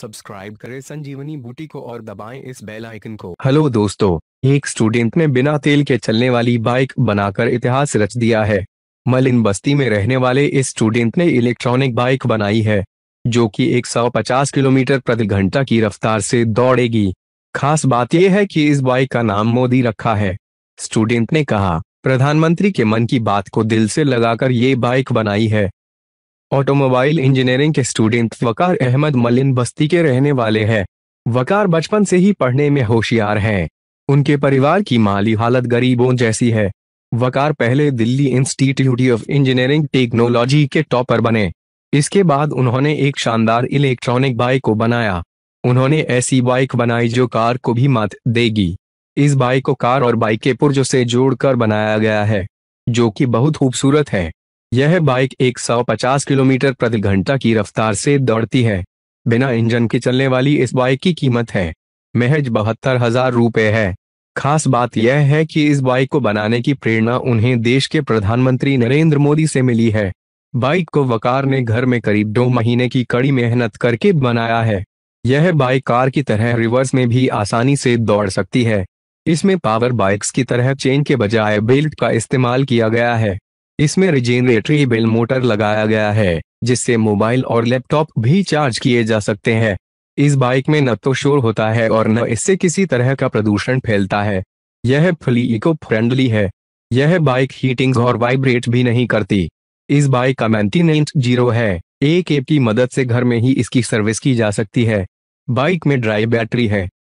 subscribe करें संजीवनी बूटी को और दबाएं इस बेल आइकन को हेलो दोस्तों एक स्टूडेंट ने बिना तेल के चलने वाली बाइक बनाकर इतिहास रच दिया है मलिन बस्ती में रहने वाले इस स्टूडेंट ने इलेक्ट्रॉनिक बाइक बनाई है जो कि 150 किलोमीटर प्रति घंटा की रफ्तार से दौड़ेगी खास बात यह है कि इस बाइक का नाम मोदी रखा है स्टूडेंट ने कहा प्रधानमंत्री के मन की बात को दिल से लगाकर ये बाइक बनाई है ऑटोमोबाइल इंजीनियरिंग के स्टूडेंट वकार अहमद मलिन बस्ती के रहने वाले हैं वकार बचपन से ही पढ़ने में होशियार हैं उनके परिवार की माली हालत गरीबों जैसी है वकार पहले Delhi institute of engineering technology के टॉपर बने इसके बाद उन्होंने एक शानदार इलेक्ट्रॉनिक बाइक को बनाया उन्होंने ऐसी बाइक बनाई जो कार को भी मत देगी इस बाइक को कार और बाइक के पुर्जों से जोड़कर बनाया गया है जो कि बहुत खूबसूरत है यह बाइक 150 किलोमीटर प्रति घंटा की रफ्तार से दौड़ती है बिना इंजन के चलने वाली इस बाइक की कीमत है महज बहत्तर हजार रुपए है खास बात यह है कि इस बाइक को बनाने की प्रेरणा उन्हें देश के प्रधानमंत्री नरेंद्र मोदी से मिली है बाइक को वकार ने घर में करीब दो महीने की कड़ी मेहनत करके बनाया है यह बाइक कार की तरह रिवर्स में भी आसानी से दौड़ सकती है इसमें पावर बाइक्स की तरह चेन के बजाय बेल्ट का इस्तेमाल किया गया है इसमें रिजेनरेटरी बेल मोटर लगाया गया है जिससे मोबाइल और लैपटॉप भी चार्ज किए जा सकते हैं इस बाइक में न तो शोर होता है और न इससे किसी तरह का प्रदूषण फैलता है यह फुली इको फ्रेंडली है यह बाइक हीटिंग और वाइब्रेट भी नहीं करती इस बाइक का मेंटेनेंस जीरो है एक एप की मदद से घर में ही इसकी सर्विस की जा सकती है बाइक में ड्राई बैटरी है